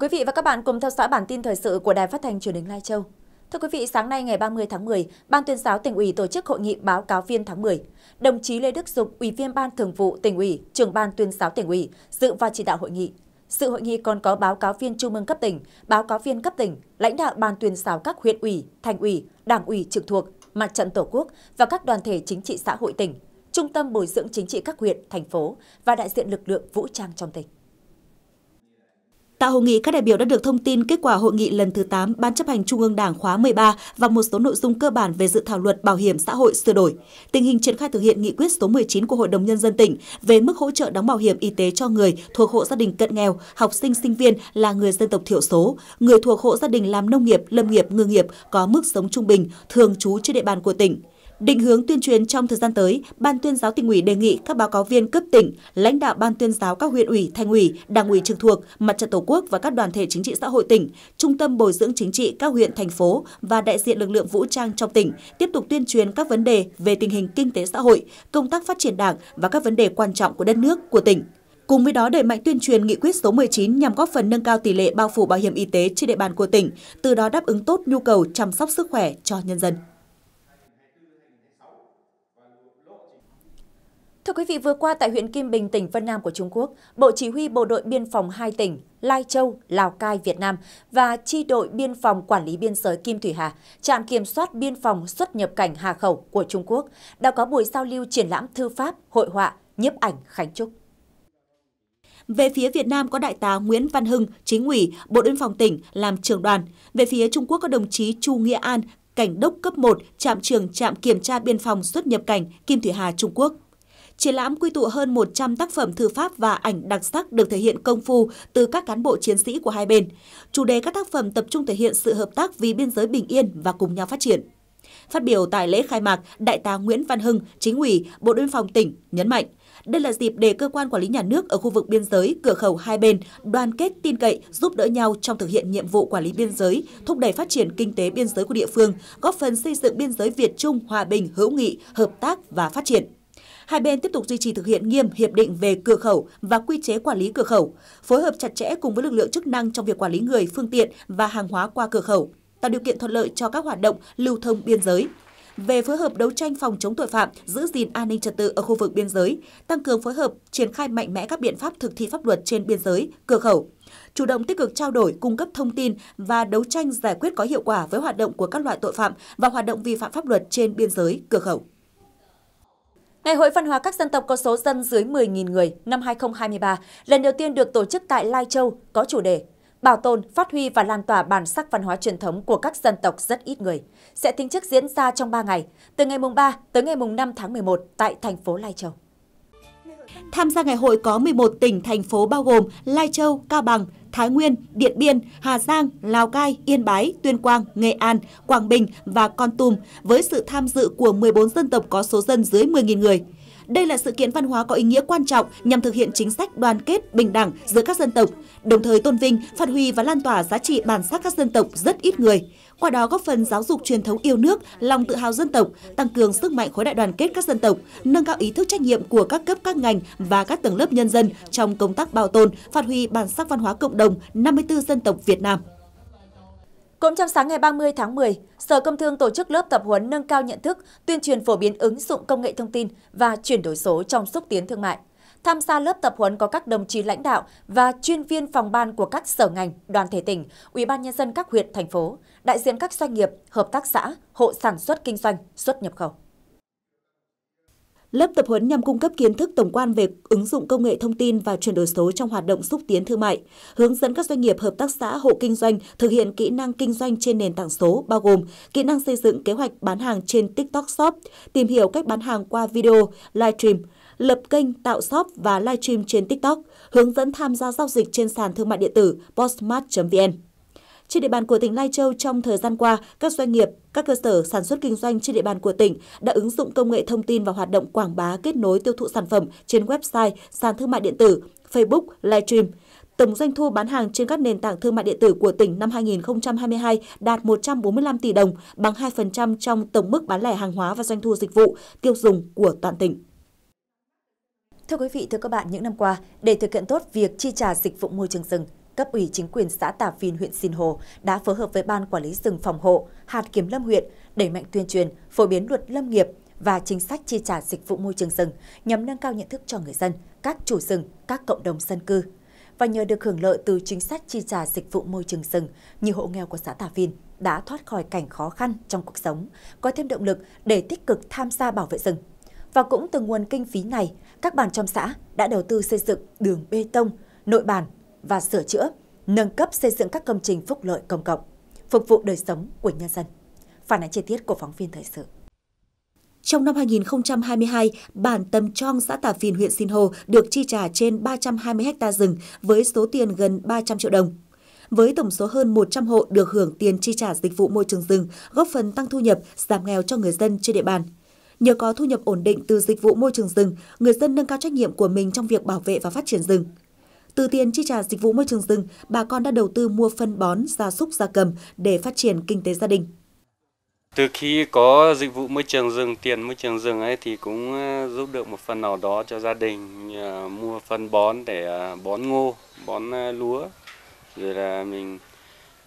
Mời quý vị và các bạn cùng theo dõi bản tin thời sự của Đài Phát thanh Truyền hình Lai Châu. Thưa quý vị, sáng nay ngày 30 tháng 10, Ban tuyên giáo tỉnh ủy tổ chức hội nghị báo cáo viên tháng 10. Đồng chí Lê Đức Dục, Ủy viên Ban Thường vụ tỉnh ủy, trưởng Ban tuyên giáo tỉnh ủy, dự và chỉ đạo hội nghị. Sự hội nghị còn có báo cáo viên trung ương cấp tỉnh, báo cáo viên cấp tỉnh, lãnh đạo Ban tuyên giáo các huyện ủy, thành ủy, đảng ủy trực thuộc, mặt trận tổ quốc và các đoàn thể chính trị xã hội tỉnh, trung tâm bồi dưỡng chính trị các huyện, thành phố và đại diện lực lượng vũ trang trong tỉnh. Tại hội nghị, các đại biểu đã được thông tin kết quả hội nghị lần thứ 8 Ban chấp hành Trung ương Đảng khóa 13 và một số nội dung cơ bản về dự thảo luật bảo hiểm xã hội sửa đổi, tình hình triển khai thực hiện nghị quyết số 19 của Hội đồng Nhân dân tỉnh về mức hỗ trợ đóng bảo hiểm y tế cho người thuộc hộ gia đình cận nghèo, học sinh sinh viên là người dân tộc thiểu số, người thuộc hộ gia đình làm nông nghiệp, lâm nghiệp, ngư nghiệp có mức sống trung bình, thường trú trên địa bàn của tỉnh. Định hướng tuyên truyền trong thời gian tới, Ban tuyên giáo tỉnh ủy đề nghị các báo cáo viên cấp tỉnh, lãnh đạo Ban tuyên giáo các huyện ủy, thành ủy, đảng ủy trực thuộc, mặt trận tổ quốc và các đoàn thể chính trị xã hội tỉnh, trung tâm bồi dưỡng chính trị các huyện, thành phố và đại diện lực lượng vũ trang trong tỉnh tiếp tục tuyên truyền các vấn đề về tình hình kinh tế xã hội, công tác phát triển đảng và các vấn đề quan trọng của đất nước, của tỉnh. Cùng với đó đẩy mạnh tuyên truyền nghị quyết số 19 nhằm góp phần nâng cao tỷ lệ bao phủ bảo hiểm y tế trên địa bàn của tỉnh, từ đó đáp ứng tốt nhu cầu chăm sóc sức khỏe cho nhân dân. Thưa quý vị, vừa qua tại huyện Kim Bình, tỉnh Vân Nam của Trung Quốc, Bộ Chỉ huy Bộ đội Biên phòng hai tỉnh Lai Châu, Lào Cai, Việt Nam và Chi đội Biên phòng Quản lý Biên giới Kim Thủy Hà, trạm kiểm soát biên phòng xuất nhập cảnh Hà Khẩu của Trung Quốc đã có buổi giao lưu triển lãm thư pháp, hội họa, nhiếp ảnh Khánh Trúc. Về phía Việt Nam có đại tá Nguyễn Văn Hưng, chính ủy, Bộ đội phòng tỉnh làm trưởng đoàn. Về phía Trung Quốc có đồng chí Chu Nghĩa An, cảnh đốc cấp 1, trạm trưởng trạm kiểm tra biên phòng xuất nhập cảnh Kim Thủy Hà, Trung Quốc. Triển lãm quy tụ hơn 100 tác phẩm thư pháp và ảnh đặc sắc được thể hiện công phu từ các cán bộ chiến sĩ của hai bên. Chủ đề các tác phẩm tập trung thể hiện sự hợp tác vì biên giới bình yên và cùng nhau phát triển. Phát biểu tại lễ khai mạc, Đại tá Nguyễn Văn Hưng, Chính ủy Bộ đội biên phòng tỉnh nhấn mạnh, đây là dịp để cơ quan quản lý nhà nước ở khu vực biên giới, cửa khẩu hai bên đoàn kết tin cậy, giúp đỡ nhau trong thực hiện nhiệm vụ quản lý biên giới, thúc đẩy phát triển kinh tế biên giới của địa phương, góp phần xây dựng biên giới Việt Trung hòa bình, hữu nghị, hợp tác và phát triển. Hai bên tiếp tục duy trì thực hiện nghiêm hiệp định về cửa khẩu và quy chế quản lý cửa khẩu, phối hợp chặt chẽ cùng với lực lượng chức năng trong việc quản lý người, phương tiện và hàng hóa qua cửa khẩu, tạo điều kiện thuận lợi cho các hoạt động lưu thông biên giới, về phối hợp đấu tranh phòng chống tội phạm, giữ gìn an ninh trật tự ở khu vực biên giới, tăng cường phối hợp triển khai mạnh mẽ các biện pháp thực thi pháp luật trên biên giới, cửa khẩu, chủ động tích cực trao đổi, cung cấp thông tin và đấu tranh giải quyết có hiệu quả với hoạt động của các loại tội phạm và hoạt động vi phạm pháp luật trên biên giới, cửa khẩu. Ngày hội văn hóa các dân tộc có số dân dưới 10.000 người năm 2023 lần đầu tiên được tổ chức tại Lai Châu có chủ đề Bảo tồn, phát huy và lan tỏa bản sắc văn hóa truyền thống của các dân tộc rất ít người sẽ tính chức diễn ra trong 3 ngày, từ ngày mùng 3 tới ngày mùng 5 tháng 11 tại thành phố Lai Châu. Tham gia ngày hội có 11 tỉnh, thành phố bao gồm Lai Châu, Cao Bằng, Thái Nguyên, Điện Biên, Hà Giang, Lào Cai, Yên Bái, Tuyên Quang, Nghệ An, Quảng Bình và Con Tum với sự tham dự của 14 dân tộc có số dân dưới 10.000 người. Đây là sự kiện văn hóa có ý nghĩa quan trọng nhằm thực hiện chính sách đoàn kết bình đẳng giữa các dân tộc, đồng thời tôn vinh, phát huy và lan tỏa giá trị bản sắc các dân tộc rất ít người. Qua đó góp phần giáo dục truyền thống yêu nước, lòng tự hào dân tộc, tăng cường sức mạnh khối đại đoàn kết các dân tộc, nâng cao ý thức trách nhiệm của các cấp các ngành và các tầng lớp nhân dân trong công tác bảo tồn, phát huy bản sắc văn hóa cộng đồng 54 dân tộc Việt Nam. Cũng trong sáng ngày 30 tháng 10, Sở Công Thương tổ chức lớp tập huấn nâng cao nhận thức, tuyên truyền phổ biến ứng dụng công nghệ thông tin và chuyển đổi số trong xúc tiến thương mại. Tham gia lớp tập huấn có các đồng chí lãnh đạo và chuyên viên phòng ban của các sở ngành, đoàn thể tỉnh, ủy ban nhân dân các huyện, thành phố, đại diện các doanh nghiệp, hợp tác xã, hộ sản xuất kinh doanh, xuất nhập khẩu. Lớp tập huấn nhằm cung cấp kiến thức tổng quan về ứng dụng công nghệ thông tin và chuyển đổi số trong hoạt động xúc tiến thương mại, hướng dẫn các doanh nghiệp hợp tác xã hộ kinh doanh thực hiện kỹ năng kinh doanh trên nền tảng số bao gồm kỹ năng xây dựng kế hoạch bán hàng trên TikTok Shop, tìm hiểu cách bán hàng qua video, livestream, lập kênh tạo shop và livestream trên TikTok, hướng dẫn tham gia giao dịch trên sàn thương mại điện tử postmart.vn. Trên địa bàn của tỉnh Lai Châu trong thời gian qua, các doanh nghiệp, các cơ sở sản xuất kinh doanh trên địa bàn của tỉnh đã ứng dụng công nghệ thông tin vào hoạt động quảng bá kết nối tiêu thụ sản phẩm trên website, sàn thương mại điện tử, Facebook, livestream. Tổng doanh thu bán hàng trên các nền tảng thương mại điện tử của tỉnh năm 2022 đạt 145 tỷ đồng, bằng 2% trong tổng mức bán lẻ hàng hóa và doanh thu dịch vụ tiêu dùng của toàn tỉnh. Thưa quý vị, thưa các bạn, những năm qua, để thực hiện tốt việc chi trả dịch vụ môi trường rừng, cấp ủy chính quyền xã Tà Phìn huyện Sìn Hồ đã phối hợp với Ban Quản lý rừng phòng hộ, hạt kiểm lâm huyện, đẩy mạnh tuyên truyền, phổ biến luật lâm nghiệp và chính sách chi trả dịch vụ môi trường rừng nhằm nâng cao nhận thức cho người dân, các chủ rừng, các cộng đồng dân cư. Và nhờ được hưởng lợi từ chính sách chi trả dịch vụ môi trường rừng, nhiều hộ nghèo của xã Tà Phìn đã thoát khỏi cảnh khó khăn trong cuộc sống, có thêm động lực để tích cực tham gia bảo vệ rừng. Và cũng từ nguồn kinh phí này, các bản trong xã đã đầu tư xây dựng đường bê tông, nội bản và sửa chữa, nâng cấp xây dựng các công trình phúc lợi công cộng, phục vụ đời sống của nhân dân. Phản ánh chi tiết của phóng viên thời sự. Trong năm 2022, bản tầm trong xã Tà Phìn huyện Sinh Hồ được chi trả trên 320 ha rừng với số tiền gần 300 triệu đồng. Với tổng số hơn 100 hộ được hưởng tiền chi trả dịch vụ môi trường rừng, góp phần tăng thu nhập, giảm nghèo cho người dân trên địa bàn. Nhờ có thu nhập ổn định từ dịch vụ môi trường rừng, người dân nâng cao trách nhiệm của mình trong việc bảo vệ và phát triển rừng. Từ tiền chi trả dịch vụ môi trường rừng, bà con đã đầu tư mua phân bón, gia súc, gia cầm để phát triển kinh tế gia đình. Từ khi có dịch vụ môi trường rừng, tiền môi trường rừng ấy thì cũng ờ, giúp được một phần nào đó cho gia đình mua phân bón để ờ, bón ngô, bón ờ, lúa. Rồi là mình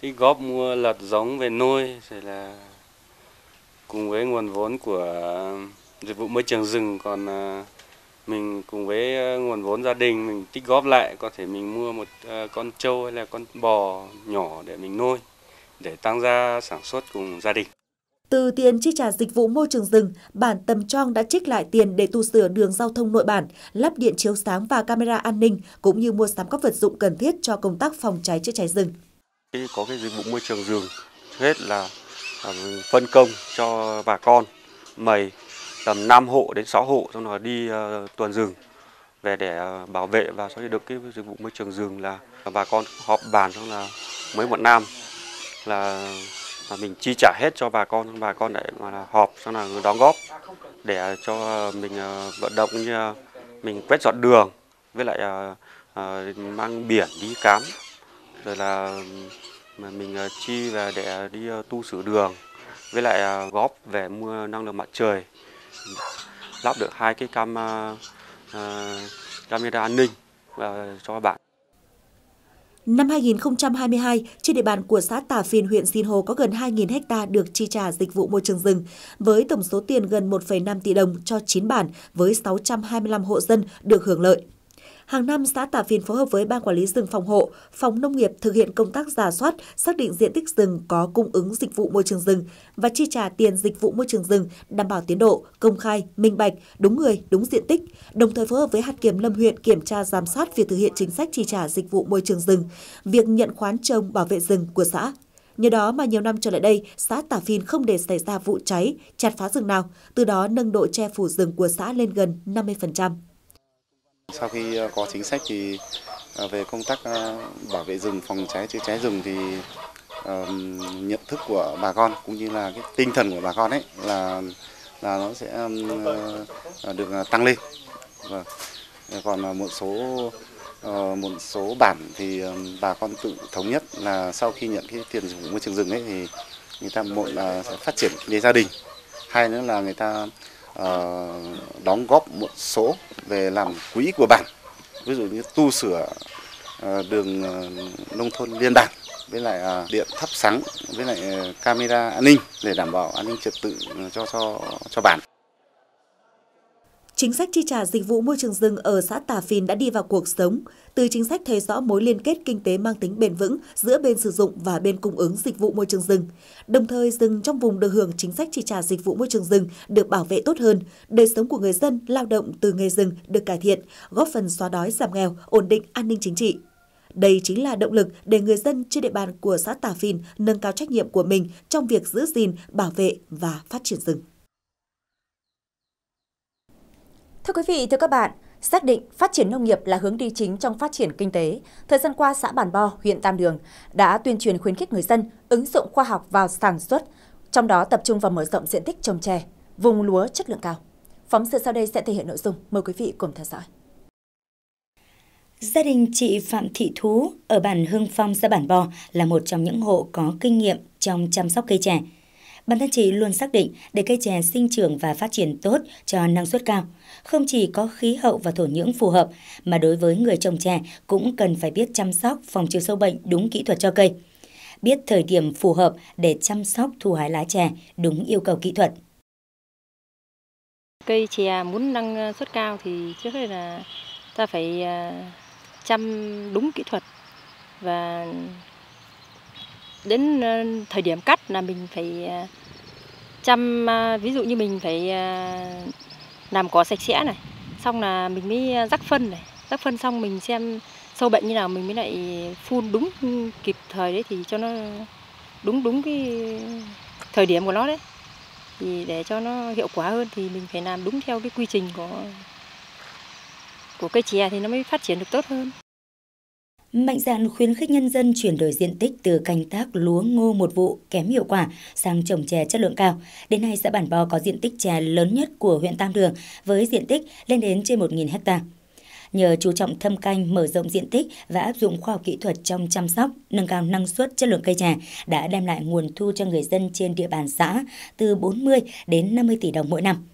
đi góp mua lật giống về nuôi rồi là cùng với nguồn vốn của dịch vụ môi trường rừng còn mình cùng với ờ, nguồn vốn gia đình mình tích góp lại có thể mình mua một ờ, con trâu hay là con bò nhỏ để mình nuôi để tăng gia sản xuất cùng gia đình. Từ tiền chi trả dịch vụ môi trường rừng, bản Tầm Trong đã trích lại tiền để tu sửa đường giao thông nội bản, lắp điện chiếu sáng và camera an ninh, cũng như mua sắm các vật dụng cần thiết cho công tác phòng cháy chữa cháy rừng. Khi có cái dịch vụ môi trường rừng, hết là à, phân công cho bà con mầy tầm 5 hộ đến 6 hộ xong rồi đi ờ, tuần rừng về để ờ, bảo vệ và sau được cái dịch vụ môi trường rừng là bà con họp bàn xong là mấy một nam là mà mình chi trả hết cho bà con bà con lại mà là họp xong là đóng góp để ờ, cho mình vận động như mình quét dọn đường với lại mang biển đi cám rồi là mà mình chi về để đi tu sửa đường với lại góp về mua năng lượng mặt trời lắp được hai cái cam ờ, ờ, camera an ninh ờ, cho bạn. Năm 2022, trên địa bàn của xã Tả Phìn huyện Sinh Hồ có gần 2.000 ha được chi trả dịch vụ môi trường rừng, với tổng số tiền gần 1,5 tỷ đồng cho 9 bản với 625 hộ dân được hưởng lợi. Hàng năm, xã Tà Phiên phối hợp với Ban Quản lý rừng phòng hộ, Phòng Nông nghiệp thực hiện công tác giả soát, xác định diện tích rừng có cung ứng dịch vụ môi trường rừng và chi trả tiền dịch vụ môi trường rừng đảm bảo tiến độ, công khai, minh bạch, đúng người, đúng diện tích, đồng thời phối hợp với hạt kiểm lâm huyện kiểm tra giám sát việc thực hiện chính sách chi trả dịch vụ môi trường rừng, việc nhận khoán trồng bảo vệ rừng của xã. Nhờ đó mà nhiều năm trở lại đây, xã Tả Phin không để xảy ra vụ cháy, chặt phá rừng nào, từ đó nâng độ che phủ rừng của xã lên gần 50%. Sau khi ờ, có chính sách thì ờ, về công tác ờ, bảo vệ rừng, phòng cháy chữa cháy rừng thì nhận thức của bà con cũng như là cái tinh thần của bà con ấy là là nó sẽ được tăng lên. Vâng. Còn một số một số bản thì bà con tự thống nhất là sau khi nhận cái tiền môi trường rừng ấy thì người ta một là sẽ phát triển về gia đình, hai nữa là người ta Ờ, đóng góp một số về làm quỹ của bản ví dụ như tu sửa ờ, đường ờ, nông thôn liên bản với lại điện thắp sáng với lại camera an ninh để đảm bảo an ninh trật tự cho cho cho bản Chính sách chi trả dịch vụ môi trường rừng ở xã Tà Phìn đã đi vào cuộc sống. Từ chính sách thấy rõ mối liên kết kinh tế mang tính bền vững giữa bên sử dụng và bên cung ứng dịch vụ môi trường rừng. Đồng thời, rừng trong vùng được hưởng chính sách chi trả dịch vụ môi trường rừng được bảo vệ tốt hơn, đời sống của người dân lao động từ nghề rừng được cải thiện, góp phần xóa đói giảm nghèo, ổn định an ninh chính trị. Đây chính là động lực để người dân trên địa bàn của xã Tà Phìn nâng cao trách nhiệm của mình trong việc giữ gìn, bảo vệ và phát triển rừng. Thưa quý vị, thưa các bạn, xác định phát triển nông nghiệp là hướng đi chính trong phát triển kinh tế, thời gian qua xã Bản Bo, huyện Tam Đường đã tuyên truyền khuyến khích người dân ứng dụng khoa học vào sản xuất, trong đó tập trung vào mở rộng diện tích trồng chè, vùng lúa chất lượng cao. Phóng sự sau đây sẽ thể hiện nội dung, mời quý vị cùng theo dõi. Gia đình chị Phạm Thị Thú ở bản Hương Phong xã Bản bo là một trong những hộ có kinh nghiệm trong chăm sóc cây chè. Bản thân chị luôn xác định để cây chè sinh trưởng và phát triển tốt cho năng suất cao, không chỉ có khí hậu và thổ nhưỡng phù hợp, mà đối với người trồng chè cũng cần phải biết chăm sóc phòng trừ sâu bệnh đúng kỹ thuật cho cây. Biết thời điểm phù hợp để chăm sóc thu hái lá chè đúng yêu cầu kỹ thuật. Cây chè muốn năng suất cao thì trước hết là ta phải à, chăm đúng kỹ thuật và đến ờ, thời điểm cắt là mình phải ờ, chăm ờ, ví dụ như mình phải làm cỏ sạch sẽ này xong là mình mới rắc phân này rắc phân xong mình xem sâu bệnh như nào mình mới lại phun đúng kịp thời đấy thì cho nó đúng đúng cái thời điểm của nó đấy thì để cho nó hiệu quả hơn thì mình phải làm đúng theo cái quy trình của của cây chè thì nó mới phát triển được tốt hơn mạnh dạn khuyến khích nhân dân chuyển đổi diện tích từ canh tác lúa ngô một vụ kém hiệu quả sang trồng chè chất lượng cao. Đến nay, xã Bản Bò có diện tích chè lớn nhất của huyện Tam Đường với diện tích lên đến trên 1.000 hectare. Nhờ chú trọng thâm canh, mở rộng diện tích và áp dụng khoa học kỹ thuật trong chăm sóc, nâng cao năng suất chất lượng cây chè đã đem lại nguồn thu cho người dân trên địa bàn xã từ 40 đến 50 tỷ đồng mỗi năm.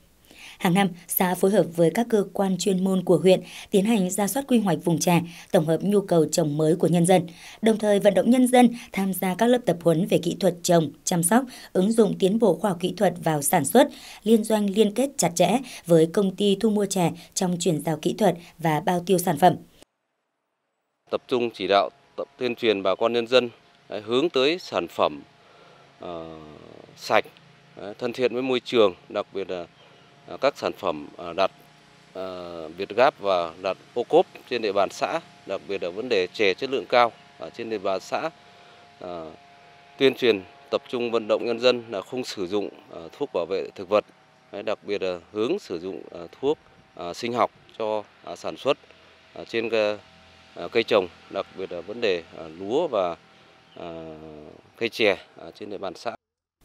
Hàng năm, xã phối hợp với các cơ quan chuyên môn của huyện tiến hành ra soát quy hoạch vùng trà, tổng hợp nhu cầu trồng mới của nhân dân, đồng thời vận động nhân dân tham gia các lớp tập huấn về kỹ thuật trồng, chăm sóc, ứng dụng tiến bộ khoa học kỹ thuật vào sản xuất, liên doanh liên kết chặt chẽ với công ty thu mua trà trong chuyển giao kỹ thuật và bao tiêu sản phẩm. Tập trung chỉ đạo tập tuyên truyền bà con nhân dân hướng tới sản phẩm uh, sạch thân thiện với môi trường đặc biệt là Ờ, các sản phẩm ờ, đặt ờ, Việt Gáp và đặt ô cốp trên địa bàn xã, đặc biệt là vấn đề chè chất lượng cao ở trên địa bàn xã. Tuyên truyền tập trung vận động nhân dân là không sử dụng thuốc bảo vệ thực vật, đặc biệt là hướng sử dụng thuốc sinh học cho sản xuất trên cây trồng, đặc biệt là vấn đề lúa và cây chè trên địa bàn xã.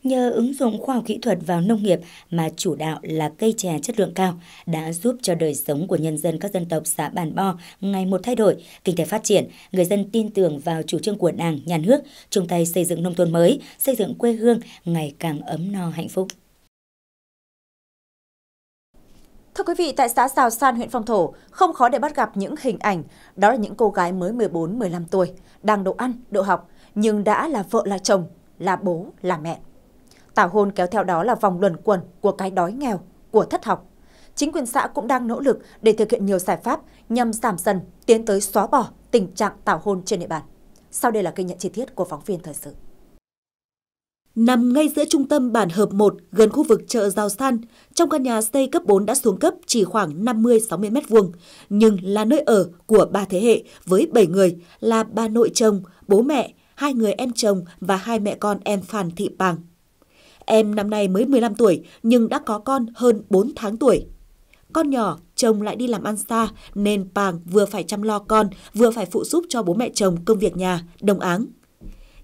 Nhờ ứng dụng khoa học kỹ thuật vào nông nghiệp mà chủ đạo là cây chè chất lượng cao đã giúp cho đời sống của nhân dân các dân tộc xã Bản Bo ngày một thay đổi, kinh tế phát triển, người dân tin tưởng vào chủ trương của Đảng, Nhà nước, chung tay xây dựng nông thôn mới, xây dựng quê hương ngày càng ấm no hạnh phúc. Thưa quý vị, tại xã Sào San, huyện Phong Thổ, không khó để bắt gặp những hình ảnh, đó là những cô gái mới 14-15 tuổi, đang độ ăn, độ học, nhưng đã là vợ là chồng, là bố, là mẹ. Tảo hôn kéo theo đó là vòng luẩn quẩn của cái đói nghèo, của thất học. Chính quyền xã cũng đang nỗ lực để thực hiện nhiều giải pháp nhằm giảm dần tiến tới xóa bỏ tình trạng tảo hôn trên địa bàn. Sau đây là ghi nhận chi tiết của phóng viên thời sự. Nằm ngay giữa trung tâm bản hợp 1 gần khu vực chợ Giao San, trong căn nhà xây cấp 4 đã xuống cấp chỉ khoảng 50-60 m2, nhưng là nơi ở của ba thế hệ với 7 người là ba nội chồng, bố mẹ, hai người em chồng và hai mẹ con em Phan Thị Pàng. Em năm nay mới 15 tuổi nhưng đã có con hơn 4 tháng tuổi. Con nhỏ, chồng lại đi làm ăn xa nên Pàng vừa phải chăm lo con, vừa phải phụ giúp cho bố mẹ chồng công việc nhà, đồng áng.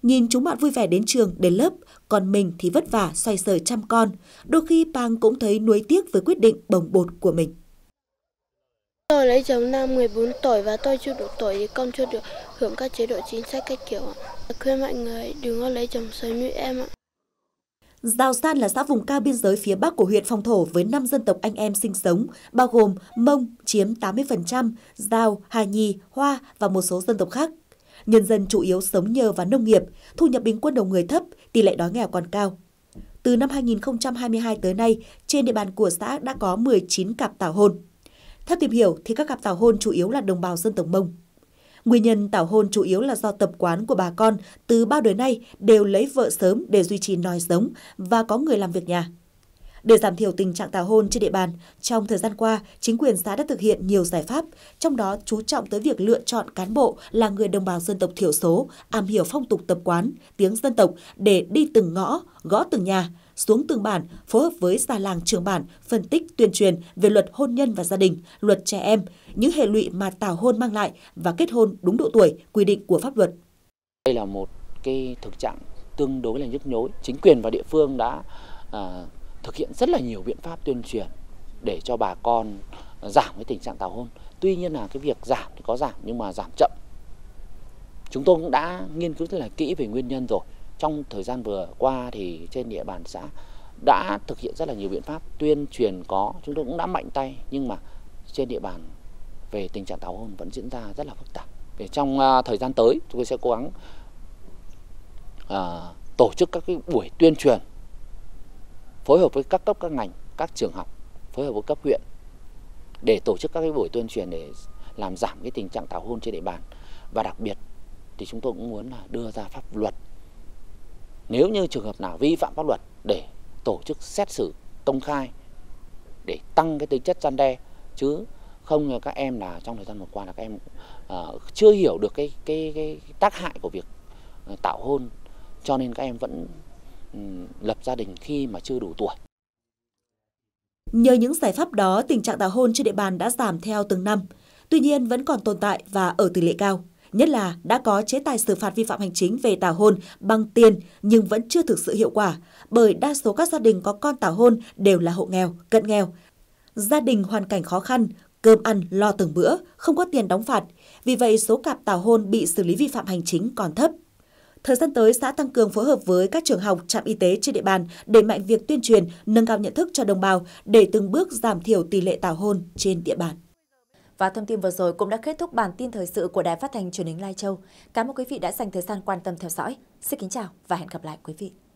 Nhìn chúng bạn vui vẻ đến trường, đến lớp, còn mình thì vất vả xoay sở chăm con. Đôi khi pàng cũng thấy nuối tiếc với quyết định bồng bột của mình. Tôi lấy chồng năm 14 tuổi và tôi chưa đủ tuổi thì công chưa được hưởng các chế độ chính sách cách kiểu ạ. Khuyên mọi người đừng có lấy chồng sớm như em ạ. Giao San là xã vùng cao biên giới phía Bắc của huyện Phong Thổ với 5 dân tộc anh em sinh sống, bao gồm Mông chiếm 80%, Giao, Hà Nhi, Hoa và một số dân tộc khác. Nhân dân chủ yếu sống nhờ vào nông nghiệp, thu nhập bình quân đầu người thấp, tỷ lệ đói nghèo còn cao. Từ năm 2022 tới nay, trên địa bàn của xã đã có 19 cặp tảo hôn. Theo tìm hiểu thì các cặp tảo hôn chủ yếu là đồng bào dân tộc Mông. Nguyên nhân tảo hôn chủ yếu là do tập quán của bà con từ bao đời nay đều lấy vợ sớm để duy trì nòi giống và có người làm việc nhà. Để giảm thiểu tình trạng tảo hôn trên địa bàn, trong thời gian qua, chính quyền xã đã thực hiện nhiều giải pháp, trong đó chú trọng tới việc lựa chọn cán bộ là người đồng bào dân tộc thiểu số, am hiểu phong tục tập quán, tiếng dân tộc để đi từng ngõ, gõ từng nhà, xuống từng bản, phối hợp với già làng trường bản phân tích tuyên truyền về luật hôn nhân và gia đình, luật trẻ em, những hệ lụy mà tảo hôn mang lại và kết hôn đúng độ tuổi quy định của pháp luật. Đây là một cái thực trạng tương đối là nhức nhối. Chính quyền và địa phương đã à, thực hiện rất là nhiều biện pháp tuyên truyền để cho bà con giảm cái tình trạng tảo hôn. Tuy nhiên là cái việc giảm thì có giảm nhưng mà giảm chậm. Chúng tôi cũng đã nghiên cứu rất là kỹ về nguyên nhân rồi trong thời gian vừa qua thì trên địa bàn xã đã thực hiện rất là nhiều biện pháp tuyên truyền có chúng tôi cũng đã mạnh tay nhưng mà trên địa bàn về tình trạng tảo hôn vẫn diễn ra rất là phức tạp. Để trong à, thời gian tới chúng tôi sẽ cố gắng à, tổ chức các cái buổi tuyên truyền phối hợp với các cấp các ngành, các trường học, phối hợp với cấp huyện để tổ chức các cái buổi tuyên truyền để làm giảm cái tình trạng tảo hôn trên địa bàn và đặc biệt thì chúng tôi cũng muốn là đưa ra pháp luật nếu như trường hợp nào vi phạm pháp luật để tổ chức xét xử công khai để tăng cái tính chất gian đe chứ không là các em là trong thời gian vừa qua là các em uh, chưa hiểu được cái, cái cái tác hại của việc ờ, tạo hôn cho nên các em vẫn um, lập gia đình khi mà chưa đủ tuổi. Nhờ những giải pháp đó, tình trạng tảo hôn trên địa bàn đã giảm theo từng năm. Tuy nhiên vẫn còn tồn tại và ở tỷ lệ cao. Nhất là đã có chế tài xử phạt vi phạm hành chính về tảo hôn bằng tiền nhưng vẫn chưa thực sự hiệu quả, bởi đa số các gia đình có con tảo hôn đều là hộ nghèo, cận nghèo. Gia đình hoàn cảnh khó khăn, cơm ăn lo từng bữa, không có tiền đóng phạt, vì vậy số cặp tảo hôn bị xử lý vi phạm hành chính còn thấp. Thời gian tới, xã tăng cường phối hợp với các trường học, trạm y tế trên địa bàn để mạnh việc tuyên truyền, nâng cao nhận thức cho đồng bào để từng bước giảm thiểu tỷ lệ tảo hôn trên địa bàn. Và thông tin vừa rồi cũng đã kết thúc bản tin thời sự của Đài Phát thanh truyền hình Lai Châu. Cảm ơn quý vị đã dành thời gian quan tâm theo dõi. Xin kính chào và hẹn gặp lại quý vị.